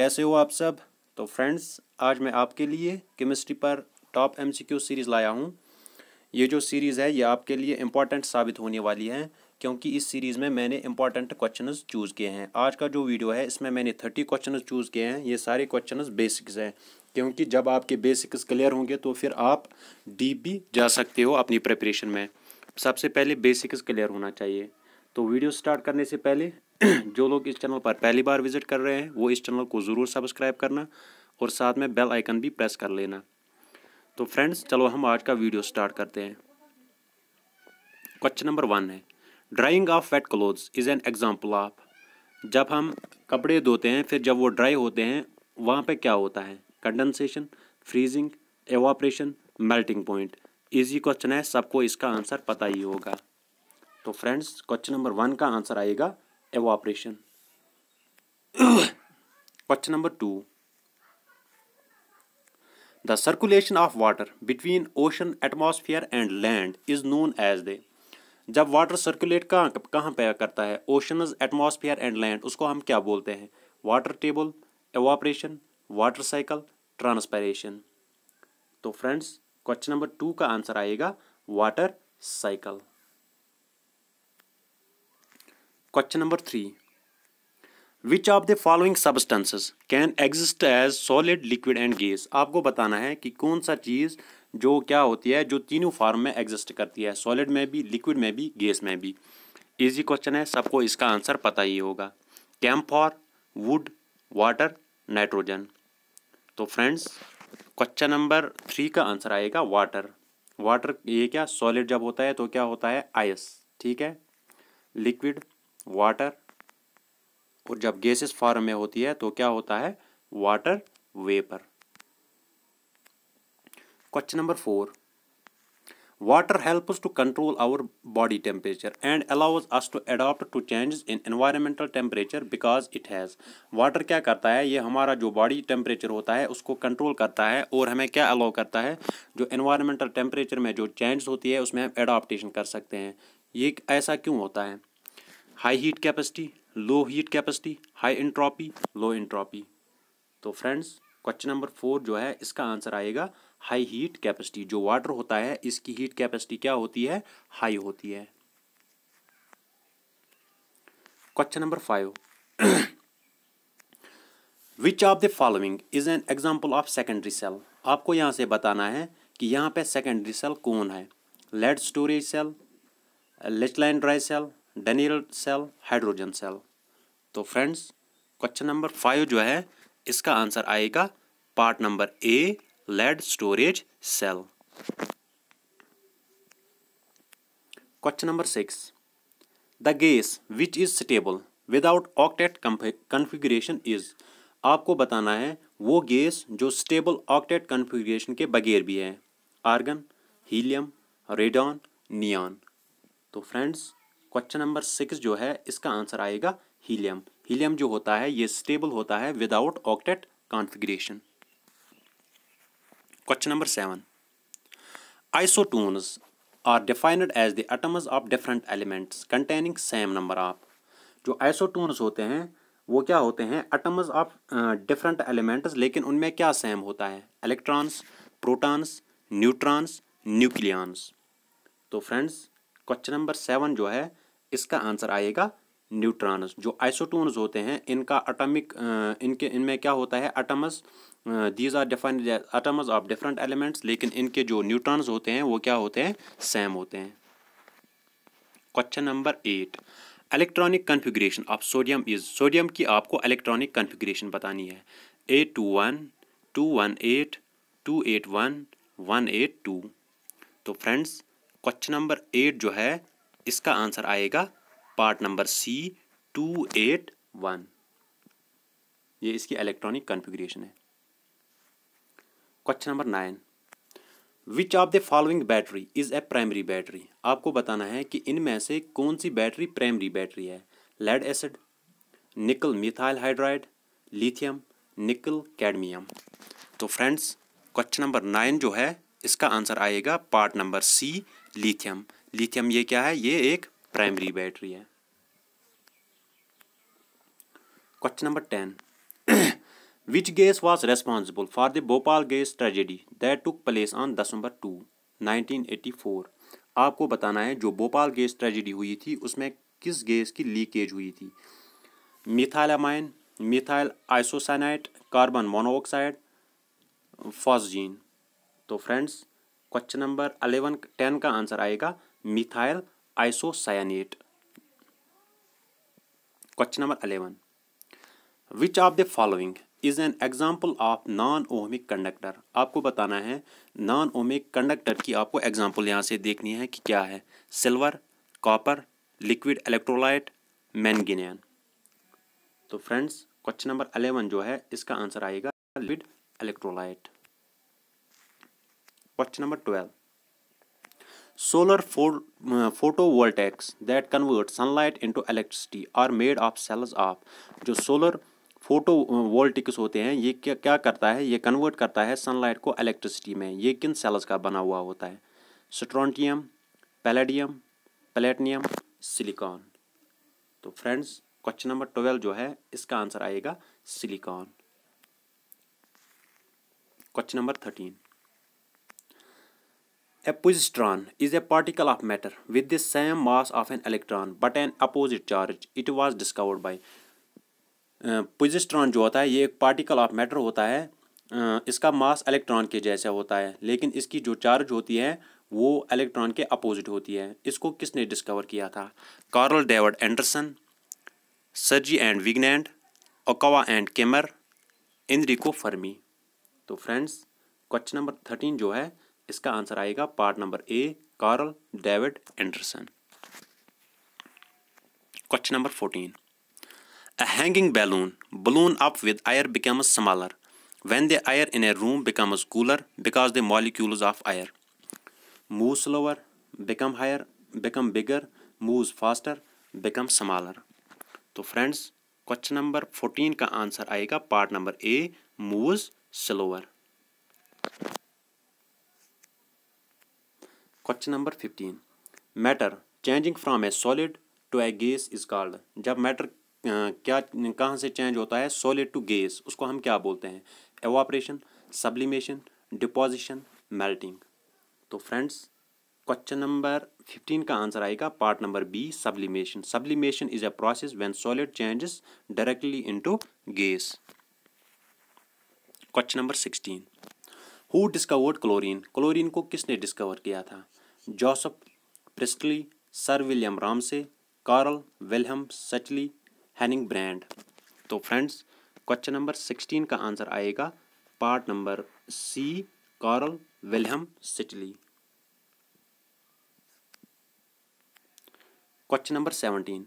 कैसे हो आप सब तो फ्रेंड्स आज मैं आपके लिए केमिस्ट्री पर टॉप एमसीक्यू सीरीज़ लाया हूँ ये जो सीरीज़ है ये आपके लिए इम्पॉर्टेंट साबित होने वाली है क्योंकि इस सीरीज़ में मैंने इंपॉर्टेंट क्वेश्चन चूज़ किए हैं आज का जो वीडियो है इसमें मैंने थर्टी क्वेश्चन चूज़ किए हैं ये सारे क्वेश्चन बेसिक्स हैं क्योंकि जब आपके बेसिक्स क्लियर होंगे तो फिर आप डीप भी जा सकते हो अपनी प्रिपरेशन में सबसे पहले बेसिक्स क्लियर होना चाहिए तो वीडियो स्टार्ट करने से पहले जो लोग इस चैनल पर पहली बार विजिट कर रहे हैं वो इस चैनल को ज़रूर सब्सक्राइब करना और साथ में बेल आइकन भी प्रेस कर लेना तो फ्रेंड्स चलो हम आज का वीडियो स्टार्ट करते हैं क्वेश्चन नंबर वन है drying of wet clothes is an example of जब हम कपड़े धोते हैं फिर जब वो ड्राई होते हैं वहाँ पे क्या होता है condensation freezing evaporation melting point easy question है सबको इसका आंसर पता ही होगा तो फ्रेंड्स क्वेश्चन नंबर वन का आंसर आएगा evaporation question number two the circulation of water between ocean atmosphere and land is known as the जब वाटर सर्कुलेट कहाँ कहाँ पैया करता है ओशनज एटमोसफियर एंड लैंड उसको हम क्या बोलते हैं water table evaporation water cycle transpiration तो फ्रेंड्स क्वेश्चन नंबर टू का आंसर आएगा water cycle question number three which of the following substances can exist as solid liquid and gas? आपको बताना है कि कौन सा चीज़ जो क्या होती है जो तीनों फॉर्म में एग्जिस्ट करती है सॉलिड में भी लिक्विड में भी गैस में भी ईजी क्वेश्चन है सबको इसका आंसर पता ही होगा camphor wood water nitrogen तो फ्रेंड्स क्वेश्चन नंबर थ्री का आंसर आएगा वाटर वाटर ये क्या सॉलिड जब होता है तो क्या होता है आइस ठीक है लिक्विड वाटर और जब गैसेस फॉर्म में होती है तो क्या होता है water vapour question number four water helps to control our body temperature and allows us to adapt to changes in environmental temperature because it has water क्या करता है ये हमारा जो बॉडी टेम्परेचर होता है उसको कंट्रोल करता है और हमें क्या अलाउ करता है जो एनवायरमेंटल टेम्परेचर में जो चेंज होती है उसमें हम एडाप्टेशन कर सकते हैं ये ऐसा क्यों होता है high heat capacity low heat capacity high entropy low entropy तो फ्रेंड्स क्वेश्चन नंबर फोर जो है इसका आंसर आएगा हाई हीट कैपेसिटी जो वाटर होता है इसकी हीट कैपेसिटी क्या होती है हाई होती है question number five which of the following is an example of secondary cell आपको यहाँ से बताना है कि यहाँ पे सेकेंडरी सेल कौन है लेड स्टोरेज सेल लेटलाइन dry cell Daniell cell hydrogen cell तो फ्रेंड्स क्वेश्चन नंबर फाइव जो है इसका आंसर आएगा part number A lead storage cell question number six the gas which is stable without octet configuration is आपको बताना है वो गैस जो स्टेबल ऑक्टेट कन्फिग्रेशन के बगैर भी है आर्गन हीलियम रेडॉन नियॉन तो फ्रेंड्स क्वेश्चन नंबर सिक्स जो है इसका आंसर आएगा हीलियम हीलियम जो होता है ये स्टेबल होता है without octet configuration question number seven isotones are defined as the atoms of different elements containing same number of जो आइसोटून्स होते हैं वो क्या होते हैं एटम्स ऑफ डिफरेंट एलिमेंट्स लेकिन उनमें क्या सेम होता है इलेक्ट्रॉन्स प्रोटॉन्स न्यूट्रॉन्स न्यूक्लियॉन्स तो फ्रेंड्स क्वेश्चन नंबर सेवन जो है इसका आंसर आएगा न्यूट्रॉन्स जो आइसोटोन्स होते हैं इनका अटमिक इनके इनमें क्या होता है atoms these are defined atoms of different elements लेकिन इनके जो न्यूट्रॉन्स होते हैं वो क्या होते हैं सेम होते हैं question number eight electronic configuration of sodium is sodium की आपको इलेक्ट्रॉनिक कन्फिग्रेशन बतानी है eight two one two one eight two eight one one eight two तो फ्रेंड्स क्वेश्चन नंबर एट जो है इसका आंसर आएगा part number C two eight one ये इसकी इलेक्ट्रॉनिक कॉन्फ़िगरेशन है question number nine which of the following battery is a primary battery आपको बताना है कि इनमें से कौन सी बैटरी प्राइमरी बैटरी है lead acid nickel metal hydride lithium nickel cadmium तो फ्रेंड्स क्वेश्चन नंबर नाइन जो है इसका आंसर आएगा part number C lithium lithium ये क्या है ये एक प्राइमरी बैटरी है question number ten which gas was responsible for the Bhopal gas tragedy that took place on December two 1984 आपको बताना है जो भोपाल गैस ट्रेजेडी हुई थी उसमें किस गैस की लीकेज हुई थी methylamine methyl isocyanate carbon monoxide phosgene तो friends question number eleven ten का आंसर आएगा methyl isocyanate question number eleven which of the following is an example of non ohmic conductor आपको बताना है नॉन ओमिक कंडक्टर की आपको example यहाँ से देखनी है कि क्या है silver copper liquid electrolyte manganin तो फ्रेंड्स क्वेश्चन नंबर अलेवन जो है इसका आंसर आएगा liquid electrolyte Question number 12. Solar pho uh, photovoltaics that convert sunlight into electricity are made of cells of जो solar वोल्टिक्स uh, होते हैं ये क्या क्या करता है ये कन्वर्ट करता है सनलाइट को इलेक्ट्रिसिटी में ये किन सेल्स का बना हुआ होता है स्ट्रॉन्टियम पैलेडियम प्लेटनियम सिलिकॉन तो फ्रेंड्स क्वेश्चन नंबर ट्वेल्व जो है इसका आंसर आएगा silicon question number thirteen A positron is a particle of matter with the same mass of an electron but an opposite charge. It was discovered by positron uh, जो होता है ये एक particle of matter होता है uh, इसका मास electron के जैसा होता है लेकिन इसकी जो चार्ज होती है वो इलेक्ट्रॉन के अपोजिट होती है इसको किसने डिस्कवर किया था कार्ल डेविड एंडरसन सर्जी and Wiegand Yukawa and Kemmer Enrico Fermi तो फ्रेंड्स क्वेश्चन नंबर थर्टीन जो है इसका आंसर आएगा part number A Carl David Anderson question number fourteen a hanging balloon balloon up with air becomes smaller when the air in a room becomes cooler because the molecules of air move slower become higher become bigger move faster become smaller तो friends question number fourteen का answer आएगा part number A move slower question number fifteen matter changing from a solid to a gas is called जब matter क्या कहाँ से change होता है solid to gas उसको हम क्या बोलते हैं एवापरेशन सब्लिमेशन डिपोजिशन मेल्टिंग तो फ्रेंड्स क्वेश्चन नंबर फिफ्टीन का आंसर आएगा part number B sublimation sublimation is a process when solid changes directly into gas question number sixteen who discovered chlorine chlorine को किसने डिस्कवर किया था Joseph Priestley sir William Ramsay Carl Wilhelm Scheele Hennig Brand तो friends question number sixteen का answer आएगा part number C Carl Wilhelm Scheele question number seventeen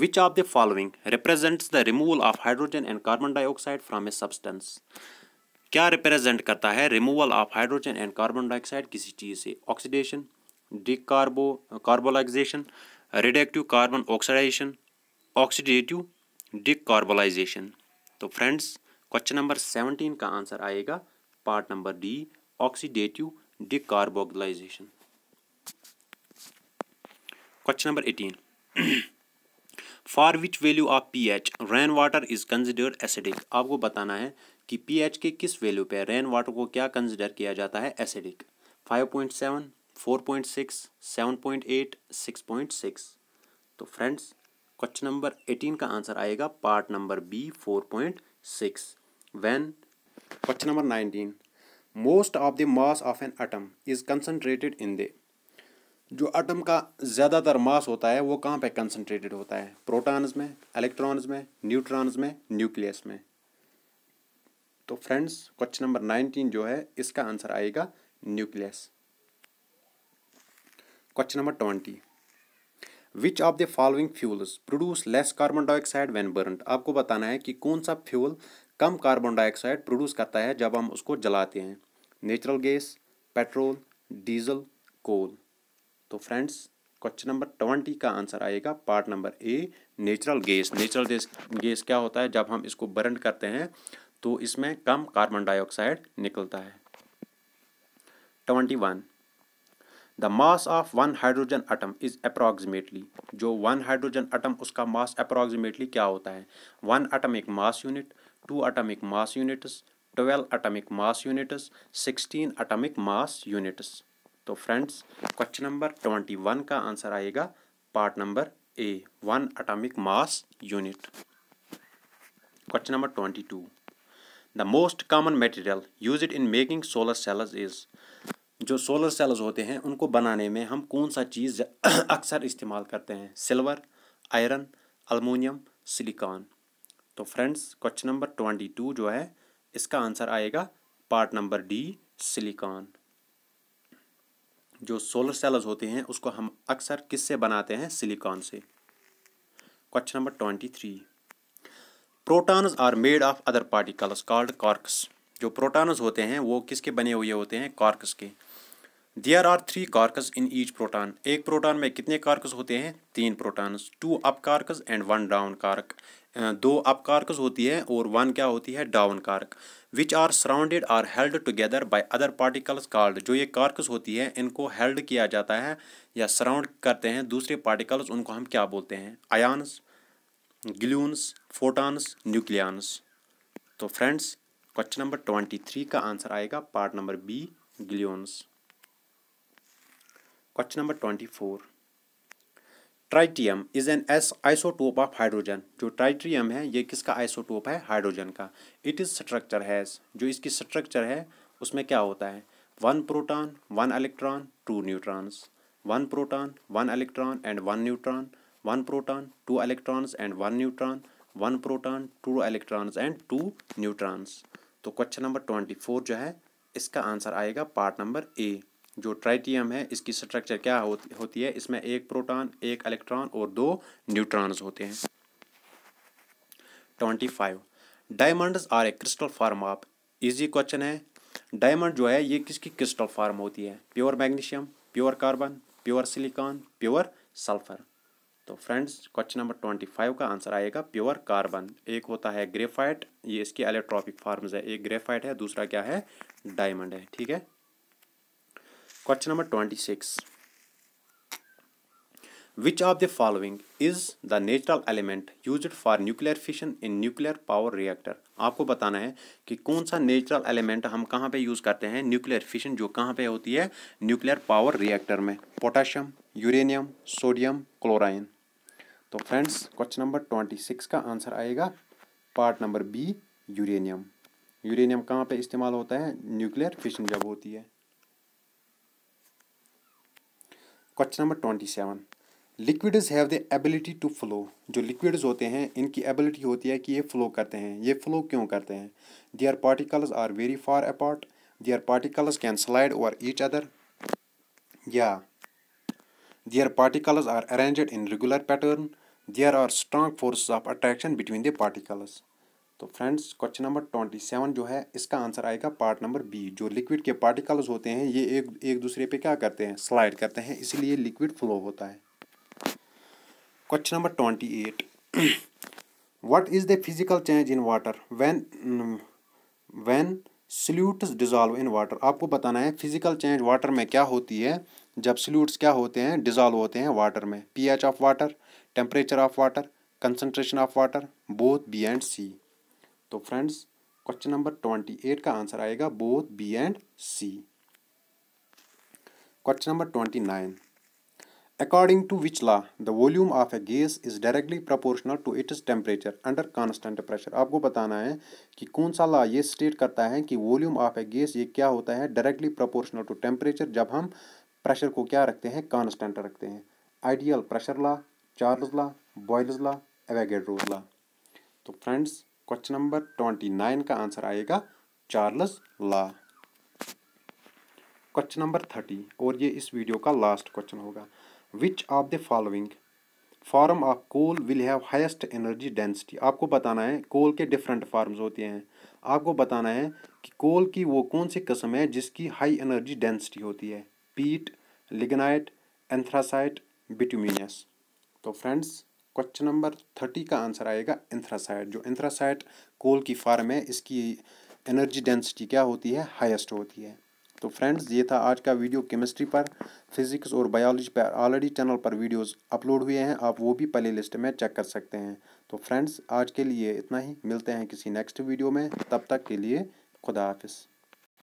which of the following represents the removal of hydrogen and carbon dioxide from a substance क्या represent करता है removal of hydrogen and carbon dioxide किसी चीज़ से oxidation de carbo carboxylation reductive carbon oxidization oxidative decarboxylation तो friends question number seventeen का answer आएगा part number D oxidative decarboxylation question number eighteen for which value of P H rain water is considered acidic आपको बताना है कि pH के किस value पे रेन वाटर को क्या कंसिडर किया जाता है acidic five point point point seven seven four six eight six point six तो फ्रेंड्स क्वेश्चन नंबर एटीन का आंसर आएगा part number B four point six वैन question number nineteen most of the mass of an atom is concentrated in the जो atom का ज़्यादातर मास होता है वो कहाँ पे कंसनट्रेटेड होता है प्रोटॉन्स में इलेक्ट्रॉन्स में न्यूट्रॉन्स में न्यूक्लियस में तो फ्रेंड्स क्वेश्चन नंबर नाइनटीन जो है इसका आंसर आएगा nucleus question number twenty which of the following fuels produce less carbon dioxide when burn आपको बताना है कि कौन सा फ्यूल कम कार्बन डाइऑक्साइड प्रोड्यूस करता है जब हम उसको जलाते हैं natural gas petrol diesel coal तो फ्रेंड्स क्वेश्चन नंबर ट्वेंटी का आंसर आएगा part number A natural gas natural gas क्या होता है जब हम इसको बर्न करते हैं तो इसमें कम कार्बन डाइऑक्साइड निकलता है twenty one the mass of one hydrogen atom is approximately जो वन हाइड्रोजन अटम उसका मास अप्रॉक्सीमेटली क्या होता है one atomic mass unit two atomic mass units twelve atomic mass units sixteen atomic mass units तो friends question number twenty one का answer आएगा part number A one atomic mass unit question number twenty two the most common material use in making solar cells is जो solar cells होते हैं उनको बनाने में हम कौन सा चीज़ अक्सर इस्तेमाल करते हैं सिल्वर आयरन अलमोनियम सिलिकॉन तो friends question number twenty two जो है इसका आंसर आएगा पार्ट नंबर डी सिलिकॉन जो सोलर सेल्स होते हैं उसको हम अक्सर किससे बनाते हैं सिलिकॉन से question number twenty three protons are made of other particles called quarks जो प्रोटॉन्स होते हैं वो किसके बने हुए होते हैं कॉर्क्स के there are three quarks in each proton एक प्रोटॉन में कितने कॉर्कस होते हैं तीन protons two up quarks and one down quark दो अप कॉर्कस होती है और वन क्या होती है down quark which are surrounded are held together by other particles called जो ये कार्कस होती है इनको हेल्ड किया जाता है या सराउंड करते हैं दूसरे पार्टिकल्स उनको हम क्या बोलते हैं आयानस ग्लूनस फोटॉन्स न्यूक्लियानस तो friends question number twenty three का आंसर आएगा part number B gluons question number twenty four tritium is an एस आइसोटोप ऑफ हाइड्रोजन जो ट्राइट्रियम है ये किसका आइसोटोप है हाइड्रोजन का इट इज़ स्ट्रक्चर हैज जो इसकी स्ट्रक्चर है उसमें क्या होता है one proton one electron two neutrons one proton one electron and one neutron one proton two electrons and one neutron one proton two electrons and two neutrons तो question number twenty four जो है इसका answer आएगा part number ए जो tritium है इसकी structure क्या होती होती है इसमें एक प्रोटॉन एक इलेक्ट्रॉन और दो न्यूट्रॉन्स होते हैं twenty five diamonds are a crystal form of इजी क्वेश्चन है डायमंड जो है ये किसकी क्रिस्टल फॉर्म होती है pure magnesium pure carbon pure silicon pure sulphur तो friends question number twenty five का आंसर आएगा प्योर कार्बन एक होता है ग्रेफाइट ये इसके एलेक्ट्रॉपिक फॉर्म्स है एक ग्रेफाइट है दूसरा क्या है डायमंड है ठीक है question number twenty six which of the following is the natural element use for nuclear fission in nuclear power reactor आपको बताना है कि कौन सा नेचुरल एलिमेंट हम कहाँ पे यूज़ करते हैं न्यूक्लियर फिशन जो कहाँ पे होती है न्यूक्लियर पावर रिएक्टर में पोटाशियम यूरेनियम सोडियम क्लोराइन तो friends question number twenty six का आंसर आएगा part number B uranium uranium कहाँ पे इस्तेमाल होता है न्यूक्लियर फिशन जब होती है question number twenty seven liquids have the ability to flow जो लिक्विड्स होते हैं इनकी एबिलिटी होती है कि ये फ्लो करते हैं ये फ्लो क्यों करते हैं are particles are very far apart their particles can slide over each other या their particles are arranged in regular pattern there are strong forces of attraction between the particles तो friends question number twenty seven जो है इसका answer आएगा part number B जो liquid के particles होते हैं ये एक एक दूसरे पे क्या करते हैं स्लाइड करते हैं इसीलिए लिक्विड फ्लो होता है question number twenty eight what is the physical change in water when when solute dissolve in water आपको बताना है फिजिकल चेंज वाटर में क्या होती है जब सल्यूट्स क्या होते हैं डिज़ॉल्व होते हैं वाटर में pH of water temperature of water concentration of water both B and C तो friends question number twenty eight का आंसर आएगा both B and C question number twenty nine According to which law the volume of a gas is directly proportional to its temperature under constant pressure आपको बताना है कि कौन सा law ये state करता है कि वॉल्यूम ऑफ ए गैस ये क्या होता है डायरेक्टली प्रोपोर्शनल टू टेम्परेचर जब हम प्रेशर को क्या रखते हैं कांस्टेंट रखते हैं ideal pressure law Charles law Boyle's law Avogadro's law तो friends question number twenty nine का आंसर आएगा Charles law question number thirty और ये इस वीडियो का लास्ट क्वेश्चन होगा which of the following form of coal will have highest energy density आपको बताना है कोल के डिफरेंट फॉर्म्स होते हैं आपको बताना है कि कोल की वो कौन सी कस्म है जिसकी हाई एनर्जी डेंसिटी होती है पीट लिग्नाइट एंथ्रासाइट बिट्यूमिनियस तो फ्रेंड्स क्वेश्चन नंबर थर्टी का आंसर आएगा एंथ्रासाइट जो एंथ्रासाइट कोल की फार्म है इसकी एनर्जी डेंसिटी क्या होती है हाईएस्ट होती है तो फ्रेंड्स ये था आज का वीडियो केमिस्ट्री पर फिजिक्स और बायोलॉजी पर ऑलरेडी चैनल पर वीडियोस अपलोड हुए हैं आप वो भी प्ले लिस्ट में चेक कर सकते हैं तो फ्रेंड्स आज के लिए इतना ही मिलते हैं किसी नेक्स्ट वीडियो में तब तक के लिए खुदा हाफिज़